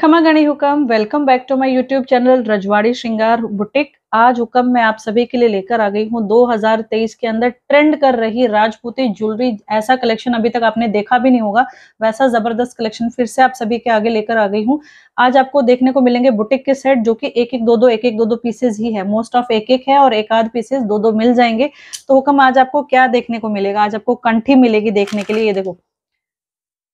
खमा गणी हुक्म welcome back to my YouTube channel Rajwadi Shringar boutique आज हुक्म मैं आप सभी के लिए लेकर आ गई हूँ 2023 के अंदर ट्रेंड कर रही राजपूती ज्वेलरी ऐसा कलेक्शन अभी तक आपने देखा भी नहीं होगा वैसा जबरदस्त कलेक्शन फिर से आप सभी के आगे लेकर आ गई हूँ आज आपको देखने को मिलेंगे बुटीक के सेट जो कि एक एक दो दो एक एक दो दो पीसेज ही है मोस्ट ऑफ एक एक है और एक आध पीसेज दो दो मिल जाएंगे तो हुक्म आज आपको क्या देखने को मिलेगा आज आपको कंठी मिलेगी देखने के लिए ये देखो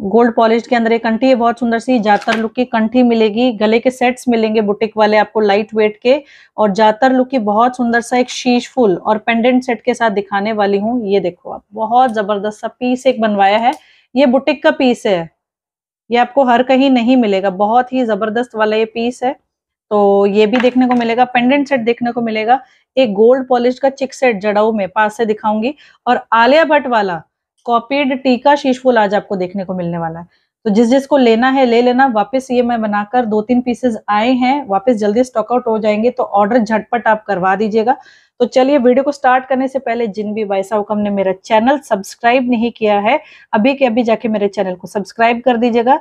गोल्ड पॉलिश के अंदर एक कंठी है बहुत सुंदर सी जातर लुक की कंठी मिलेगी गले के सेट्स मिलेंगे बुटीक वाले आपको लाइट वेट के और जातर लुक की बहुत सुंदर सा एक शीश फुल और पेंडेंट सेट के साथ दिखाने वाली हूँ ये देखो आप बहुत जबरदस्त सा पीस एक बनवाया है ये बुटीक का पीस है ये आपको हर कहीं नहीं मिलेगा बहुत ही जबरदस्त वाला ये पीस है तो ये भी देखने को मिलेगा पेंडेंट सेट देखने को मिलेगा एक गोल्ड पॉलिश का चिक सेट जड़ाऊ में पास से दिखाऊंगी और आलिया भट्ट वाला कॉपीड टी का शीश फूल आज आपको देखने को मिलने वाला है तो जिस जिसको लेना है ले लेना वापस ये मैं बनाकर दो तीन पीसेस आए हैं वापस जल्दी स्टॉकआउट हो जाएंगे तो ऑर्डर झटपट आप करवा दीजिएगा तो चलिए वीडियो को स्टार्ट करने से पहले जिन भी भाई साहब ने मेरा चैनल सब्सक्राइब नहीं किया है अभी के अभी जाके मेरे चैनल को सब्सक्राइब कर दीजिएगा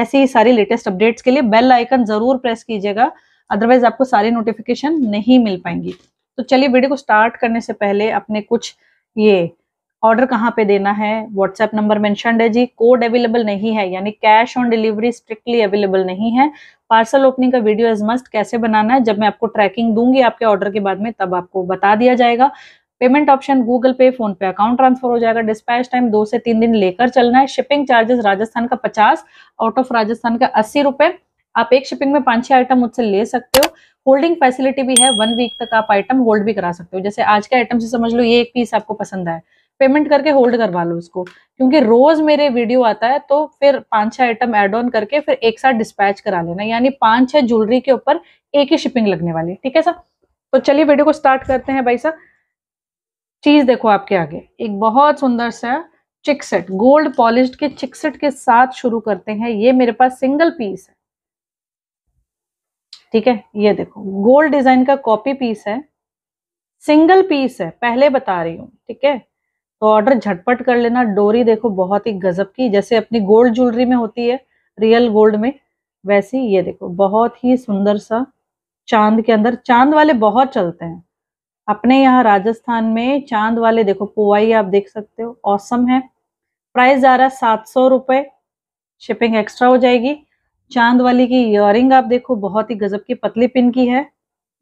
ऐसी ही सारी लेटेस्ट अपडेट्स के लिए बेल आइकन जरूर प्रेस कीजिएगा अदरवाइज आपको सारी नोटिफिकेशन नहीं मिल पाएंगी तो चलिए वीडियो को स्टार्ट करने से पहले अपने कुछ ये ऑर्डर कहाँ पे देना है व्हाट्सएप नंबर मेंशन है जी कोड अवेलेबल नहीं है यानी cash on delivery strictly available नहीं है पार्सल ओपनिंग का वीडियो इज मस्ट कैसे बनाना है जब मैं आपको ट्रैकिंग दूंगी आपके ऑर्डर के बाद में तब आपको बता दिया जाएगा payment option Google Pay PhonePe account transfer हो जाएगा डिस्पैच टाइम दो से तीन दिन लेकर चलना है शिपिंग चार्जेस राजस्थान का पचास आउट ऑफ राजस्थान का अस्सी रुपए आप एक शिपिंग में पांच छह आइटम मुझसे ले सकते हो होल्डिंग फैसिलिटी भी है वन वीक तक आप आइटम होल्ड भी करा सकते हो जैसे आज के आइटम से समझ लो ये एक पीस आपको पसंद आए पेमेंट करके होल्ड करवा लो उसको क्योंकि रोज मेरे वीडियो आता है तो फिर पांच छह आइटम एड ऑन करके फिर एक साथ डिस्पैच करा लेना यानी पांच छह ज्वेलरी के ऊपर एक ही शिपिंग लगने वाली है ठीक है सर तो चलिए वीडियो को स्टार्ट करते हैं भाई साहब चीज देखो आपके आगे एक बहुत सुंदर सा चिकसेट गोल्ड पॉलिश के चिकसेट के साथ शुरू करते हैं ये मेरे पास सिंगल पीस है ठीक है ये देखो गोल्ड डिजाइन का कॉपी पीस है सिंगल पीस है पहले बता रही हूं ठीक है तो ऑर्डर झटपट कर लेना डोरी देखो बहुत ही गजब की जैसे अपनी गोल्ड ज्वेलरी में होती है रियल गोल्ड में वैसे ये देखो बहुत ही सुंदर सा चांद के अंदर चांद वाले बहुत चलते हैं अपने यहाँ राजस्थान में चांद वाले देखो पुवाई आप देख सकते हो औसम है प्राइस जा रहा है सात सौ रुपये शिपिंग एक्स्ट्रा हो जाएगी चांद वाली की इयर आप देखो बहुत ही गजब की पतली पिन की है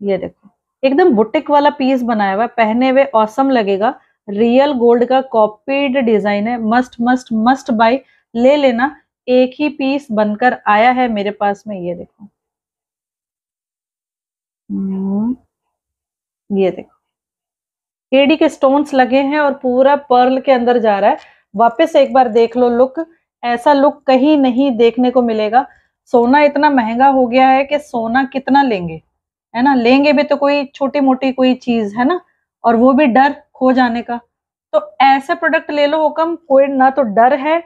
ये देखो एकदम बुटिक वाला पीस बनाया हुआ पहने हुए औसम लगेगा रियल गोल्ड का कॉपीड डिजाइन है मस्ट मस्ट मस्ट बाय ले लेना एक ही पीस बनकर आया है मेरे पास में ये देखो हम्म। ये देखो एडी के स्टोन्स लगे हैं और पूरा पर्ल के अंदर जा रहा है वापस एक बार देख लो लुक ऐसा लुक कहीं नहीं देखने को मिलेगा सोना इतना महंगा हो गया है कि सोना कितना लेंगे है ना लेंगे भी तो कोई छोटी मोटी कोई चीज है ना और वो भी डर खो जाने का तो ऐसे प्रोडक्ट ले लो हुक्म कोई ना तो डर है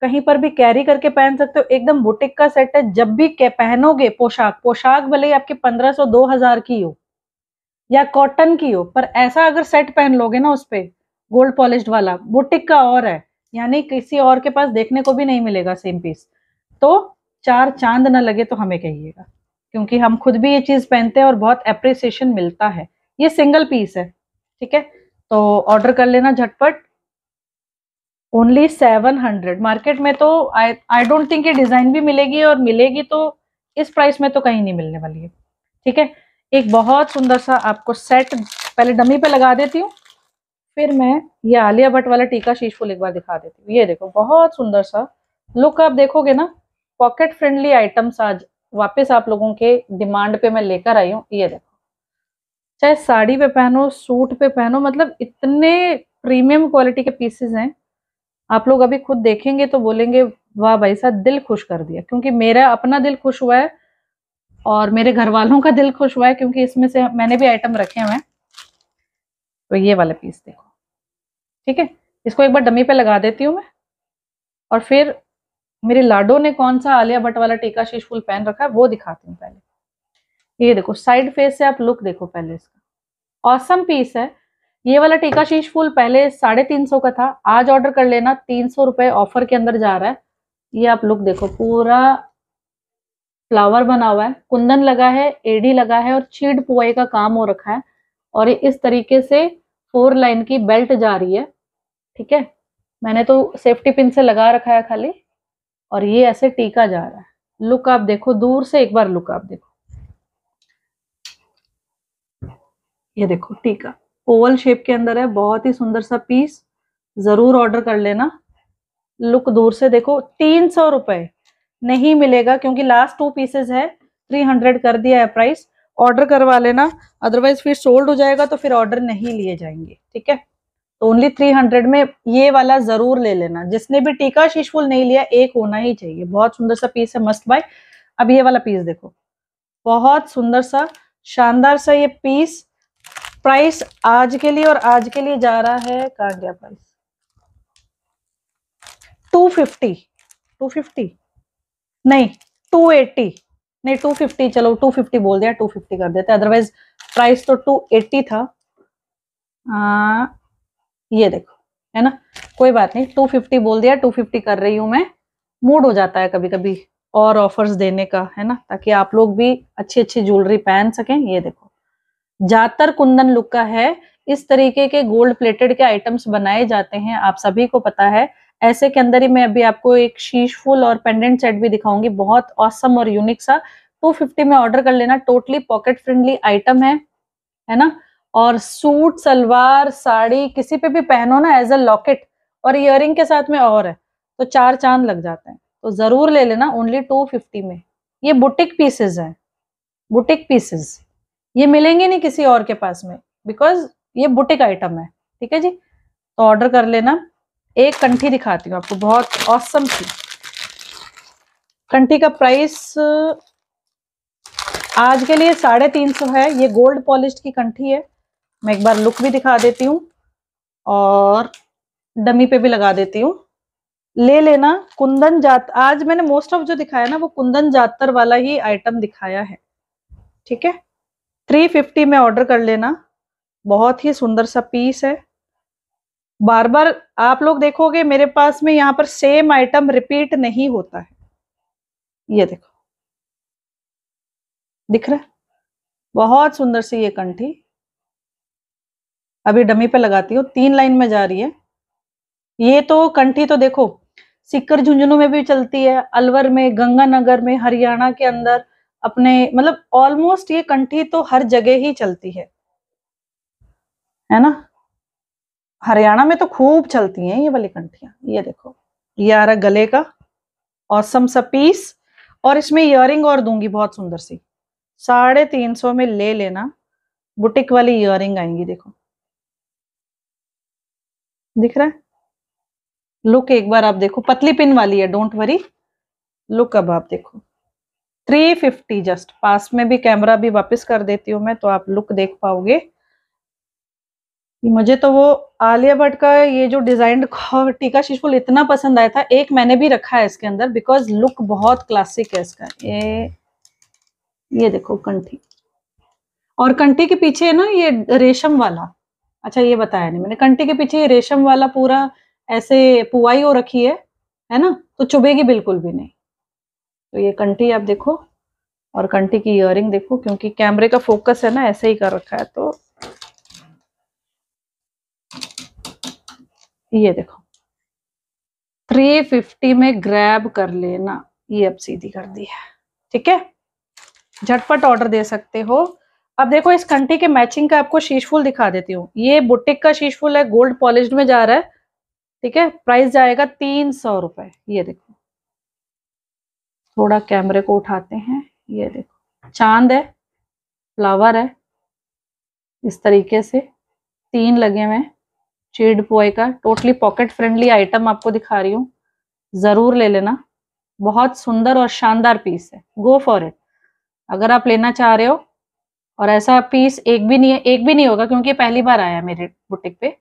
कहीं पर भी कैरी करके पहन सकते हो एकदम बुटिक का सेट है जब भी पहनोगे पोशाक पोशाक भले ही आपकी दो हजार की हो या कॉटन की हो पर ऐसा अगर सेट पहन लोगे ना उसपे गोल्ड पॉलिश वाला बुटिक का और है यानी किसी और के पास देखने को भी नहीं मिलेगा सेम पीस तो चार चांद ना लगे तो हमें कहिएगा क्योंकि हम खुद भी ये चीज़ पहनते हैं और बहुत अप्रिसिएशन मिलता है ये सिंगल पीस है ठीक है तो ऑर्डर कर लेना झटपट ओनली सेवन हंड्रेड मार्केट में तो आई आई डोंट थिंक ये डिज़ाइन भी मिलेगी और मिलेगी तो इस प्राइस में तो कहीं नहीं मिलने वाली है ठीक है एक बहुत सुंदर सा आपको सेट पहले डमी पे लगा देती हूँ फिर मैं ये आलिया भट्ट वाला टीका शीश फूल एक बार दिखा देती हूँ ये देखो बहुत सुंदर सा लुक आप देखोगे ना पॉकेट फ्रेंडली आइटम्स आज वापस आप लोगों के डिमांड पे मैं लेकर आई हूँ ये देखो चाहे साड़ी पे पहनो सूट पे पहनो मतलब इतने प्रीमियम क्वालिटी के पीसेज हैं आप लोग अभी खुद देखेंगे तो बोलेंगे वाह भाई साहब दिल खुश कर दिया क्योंकि मेरा अपना दिल खुश हुआ है और मेरे घर वालों का दिल खुश हुआ है क्योंकि इसमें से मैंने भी आइटम रखे हुए हैं तो ये वाला पीस देखो ठीक है इसको एक बार डमी पे लगा देती हूँ मैं और फिर मेरे लाडो ने कौन सा आलिया भट्ट वाला टीका शीश फुल पहन रखा है वो दिखाती हूँ पहले ये देखो साइड फेस से आप लुक देखो पहले इसका औसम पीस है ये वाला टीका शीश फूल पहले साढ़े तीन सौ का था आज ऑर्डर कर लेना तीन सौ रुपए ऑफर के अंदर जा रहा है ये आप लुक देखो पूरा फ्लावर बना हुआ है कुंदन लगा है एडी लगा है और छीड पुआई का काम हो रखा है और ये इस तरीके से फोर लाइन की बेल्ट जा रही है ठीक है मैंने तो सेफ्टी पिन से लगा रखा है खाली और ये ऐसे टीका जा रहा है लुक आप देखो दूर से एक बार लुक आप देखो ये देखो टीका ओवल शेप के अंदर है बहुत ही सुंदर सा पीस जरूर ऑर्डर कर लेना लुक दूर से देखो तीन सौ रुपए नहीं मिलेगा क्योंकि लास्ट टू पीसेस है थ्री हंड्रेड कर दिया है प्राइस ऑर्डर करवा लेना अदरवाइज फिर सोल्ड हो जाएगा तो फिर ऑर्डर नहीं लिए जाएंगे ठीक है तो ओनली थ्री हंड्रेड में ये वाला जरूर ले लेना जिसने भी टीका शीशफुल नहीं लिया एक होना ही चाहिए बहुत सुंदर सा पीस है मस्ट बाय अब ये वाला पीस देखो बहुत सुंदर सा शानदार सा ये पीस प्राइस आज के लिए और आज के लिए जा रहा है कहा गया price two fifty two fifty नहीं टू एटी नहीं टू फिफ्टी चलो टू फिफ्टी बोल दिया टू फिफ्टी कर देते अदरवाइज प्राइस तो टू एट्टी था आ, ये देखो है ना कोई बात नहीं टू फिफ्टी बोल दिया टू फिफ्टी कर रही हूं मैं मूड हो जाता है कभी कभी और ऑफर्स देने का है ना ताकि आप लोग भी अच्छी अच्छी ज्वेलरी पहन सकें ये देखो जातर कुंदन लुक का है इस तरीके के गोल्ड प्लेटेड के आइटम्स बनाए जाते हैं आप सभी को पता है ऐसे के अंदर ही मैं अभी आपको एक शीश फुल और पेंडेंट सेट भी दिखाऊंगी बहुत औसम और यूनिक सा 250 में ऑर्डर कर लेना टोटली पॉकेट फ्रेंडली आइटम है है ना और सूट सलवार साड़ी किसी पे भी पहनो ना एज अ लॉकेट और इयर के साथ में और है तो चार चांद लग जाते हैं तो जरूर ले लेना ओनली टू फिफ्टी में ये बुटिक पीसेज है बुटिक पीसेज ये मिलेंगे नहीं किसी और के पास में बिकॉज ये बुटिक आइटम है ठीक है जी तो ऑर्डर कर लेना एक कंठी दिखाती हूँ आपको बहुत औसम थी कंठी का प्राइस आज के लिए साढ़े तीन सौ है ये गोल्ड पॉलिश की कंठी है मैं एक बार लुक भी दिखा देती हूँ और डमी पे भी लगा देती हूँ ले लेना कुंदन जात आज मैंने मोस्ट ऑफ जो दिखाया ना वो कुंदन जातर वाला ही आइटम दिखाया है ठीक है थ्री फिफ्टी में ऑर्डर कर लेना बहुत ही सुंदर सा पीस है बार बार आप लोग देखोगे मेरे पास में यहाँ पर सेम आइटम रिपीट नहीं होता है ये देखो दिख रहा है बहुत सुंदर सी ये कंठी अभी डमी पे लगाती हूँ तीन लाइन में जा रही है ये तो कंठी तो देखो सिक्कर झुंझुनू में भी चलती है अलवर में गंगानगर में हरियाणा के अंदर अपने मतलब ऑलमोस्ट ये कंठी तो हर जगह ही चलती है है ना हरियाणा में तो खूब चलती हैं ये वाली कंठिया ये देखो ये आ रहा गले का औसम सा पीस और इसमें इयरिंग और दूंगी बहुत सुंदर सी साढ़े तीन सौ में ले लेना बुटीक वाली इयरिंग आएंगी देखो दिख रहा है लुक एक बार आप देखो पतली पिन वाली है डोंट वरी लुक अब आप देखो थ्री फिफ्टी जस्ट पास में भी कैमरा भी वापस कर देती हूँ मैं तो आप लुक देख पाओगे मुझे तो वो आलिया भट्ट का ये जो डिजाइन टीका शिशफुल इतना पसंद आया था एक मैंने भी रखा है इसके अंदर बिकॉज लुक बहुत क्लासिक है इसका ये ये देखो कंठी और कंठी के पीछे ना ये रेशम वाला अच्छा ये बताया नहीं मैंने कंठी के पीछे ये रेशम वाला पूरा ऐसे पुआई हो रखी है है ना तो चुभेगी बिल्कुल भी नहीं तो ये कंठी आप देखो और कंठी की इयरिंग देखो क्योंकि कैमरे का फोकस है ना ऐसे ही कर रखा है तो ये देखो 350 में ग्रैब कर लेना ये अब सीधी कर दी है ठीक है झटपट ऑर्डर दे सकते हो अब देखो इस कंठी के मैचिंग का आपको शीश फूल दिखा देती हूँ ये बुटीक का शीश फूल है गोल्ड पॉलिश में जा रहा है ठीक है प्राइस जाएगा तीन सौ रुपए ये देखो थोड़ा कैमरे को उठाते हैं ये देखो चांद है फ्लावर है इस तरीके से तीन लगे हुए चीड पोए का टोटली पॉकेट फ्रेंडली आइटम आपको दिखा रही हूँ ज़रूर ले लेना बहुत सुंदर और शानदार पीस है गो फॉर इट अगर आप लेना चाह रहे हो और ऐसा पीस एक भी नहीं है एक भी नहीं होगा क्योंकि पहली बार आया मेरे बुटीक पे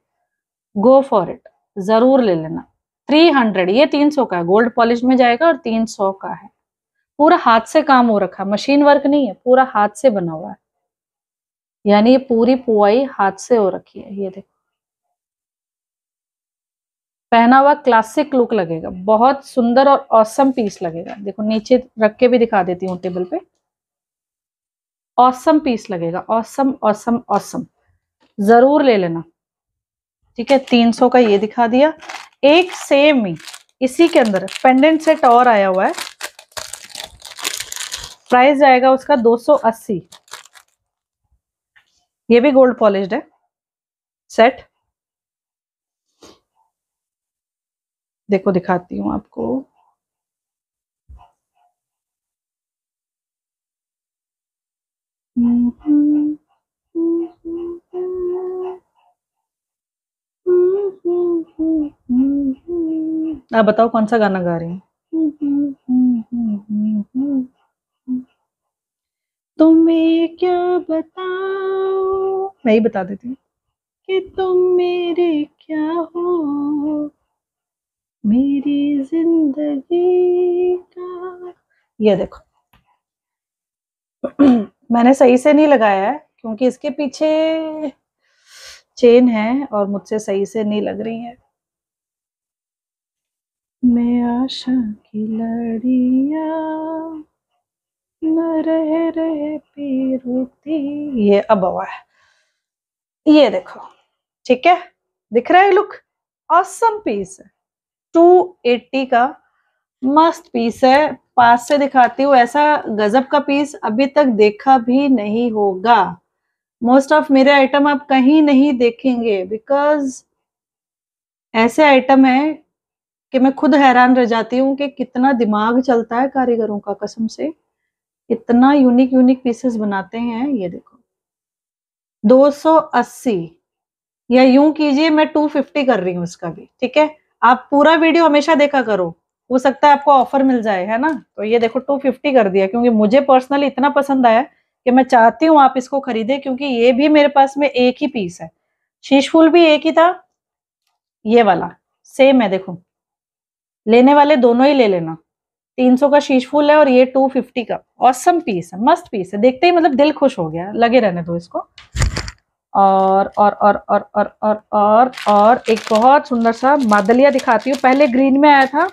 गो फॉर इट ज़रूर ले लेना थ्री हंड्रेड ये तीन सौ का है गोल्ड पॉलिश में जाएगा और तीन सौ का है पूरा हाथ से काम हो रखा है मशीन वर्क नहीं है पूरा हाथ से बना हुआ है यानी ये पूरी पुआई हाथ से हो रखी है ये देखो पहना हुआ क्लासिक लुक लगेगा बहुत सुंदर और औसम पीस लगेगा देखो नीचे रख के भी दिखा देती हूँ टेबल पे औसम पीस लगेगा औसम औसम औसम जरूर ले लेना ठीक है तीन सौ का ये दिखा दिया एक सेम ही इसी के अंदर पेंडेंट सेट और आया हुआ है प्राइस जाएगा उसका 280 ये भी गोल्ड पॉलिश्ड है सेट देखो दिखाती हूँ आपको आप बताओ कौन सा गाना गा रही तुम्हें क्या बताओ मैं ही बता देती कि तुम मेरे क्या हो मेरी जिंदगी का ये देखो मैंने सही से नहीं लगाया है क्योंकि इसके पीछे चेन है और मुझसे सही से नहीं लग रही है मैं आशा की लड़िया न रहे रहे पीरती ये अब हुआ है ये देखो ठीक है दिख रहा है लुक ऑसम पीस है एट्टी का मस्त पीस है पास से दिखाती हूँ ऐसा गजब का पीस अभी तक देखा भी नहीं होगा मोस्ट ऑफ मेरे आइटम आप कहीं नहीं देखेंगे बिकॉज ऐसे आइटम है कि मैं खुद हैरान रह जाती हूँ कि कितना दिमाग चलता है कारीगरों का कसम से इतना यूनिक यूनिक पीसेस बनाते हैं ये देखो 280 या यूं कीजिए मैं 250 कर रही हूँ इसका भी ठीक है आप पूरा वीडियो हमेशा देखा करो हो सकता है आपको ऑफर मिल जाए है ना तो ये देखो 250 कर दिया क्योंकि मुझे पर्सनली इतना पसंद आया कि मैं चाहती हूँ आप इसको खरीदे क्योंकि ये भी मेरे पास में एक ही पीस है शीश फूल भी एक ही था ये वाला सेम है देखो लेने वाले दोनों ही ले लेना तीन सौ का शीश फूल है और ये टू फिफ्टी का औसम पीस है मस्त पीस है देखते ही मतलब दिल खुश हो गया लगे रहने दो इसको और और और और और और और और एक बहुत सुंदर सा मादलिया दिखाती हूँ पहले ग्रीन में आया था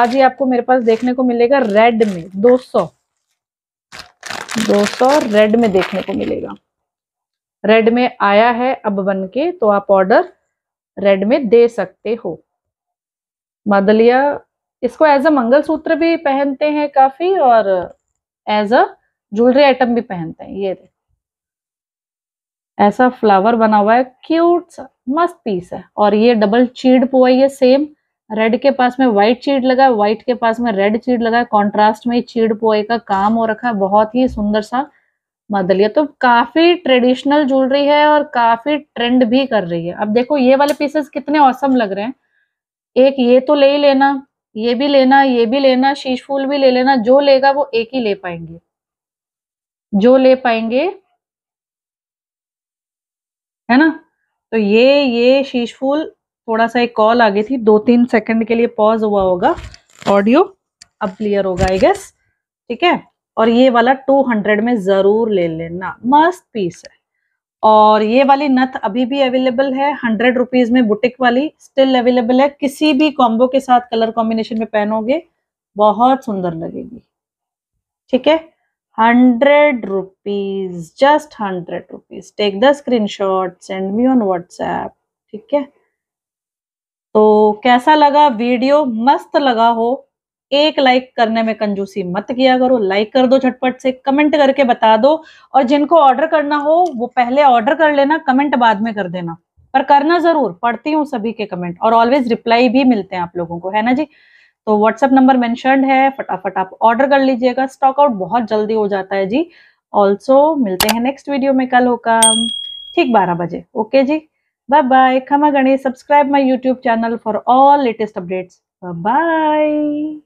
आज ही आपको मेरे पास देखने को मिलेगा रेड में 200 200 रेड में देखने को मिलेगा रेड में आया है अब बन के तो आप ऑर्डर रेड में दे सकते हो मादलिया इसको एज अ मंगलसूत्र भी पहनते हैं काफी और एज अ ज्वेलरी आइटम भी पहनते हैं ये देख ऐसा फ्लावर बना हुआ है क्यूट सा मस्त पीस है और ये डबल चीड पुआई है सेम रेड के पास में व्हाइट चीड लगा है व्हाइट के पास में रेड चीड लगा है कॉन्ट्रास्ट में चीड पुआई का काम हो रखा है बहुत ही सुंदर सा मदलिया तो काफी ट्रेडिशनल ज्वेलरी है और काफी ट्रेंड भी कर रही है अब देखो ये वाले पीसेस कितने औसम लग रहे हैं एक ये तो ले ही लेना ये भी लेना ये भी लेना शीश फूल भी ले लेना जो लेगा वो एक ही ले पाएंगे जो ले पाएंगे है ना तो ये ये शीश फूल थोड़ा सा एक कॉल आ गई थी दो तीन सेकंड के लिए पॉज हुआ होगा ऑडियो अब क्लियर होगा आई गेस ठीक है और ये वाला टू हंड्रेड में जरूर ले लेना मस्त पीस है और ये वाली नथ अभी भी अवेलेबल है हंड्रेड रुपीज में बुटिक वाली स्टिल अवेलेबल है किसी भी कॉम्बो के साथ कलर कॉम्बिनेशन में पहनोगे बहुत सुंदर लगेगी ठीक है hundred rupees just hundred rupees take the screenshot send me on WhatsApp ठीक है तो कैसा लगा वीडियो मस्त लगा हो एक लाइक करने में कंजूसी मत किया करो लाइक कर दो झटपट से कमेंट करके बता दो और जिनको ऑर्डर करना हो वो पहले ऑर्डर कर लेना कमेंट बाद में कर देना पर करना जरूर पढ़ती हूँ सभी के कमेंट और ऑलवेज रिप्लाई भी मिलते हैं आप लोगों को है ना जी तो व्हाट्सएप नंबर मैंशन है फटाफट आप ऑर्डर कर लीजिएगा स्टॉकआउट बहुत जल्दी हो जाता है जी ऑल्सो मिलते हैं नेक्स्ट वीडियो में कल होगा ठीक बारह बजे ओके जी बाय बाय खमा गणेश subscribe my YouTube channel for all latest updates bye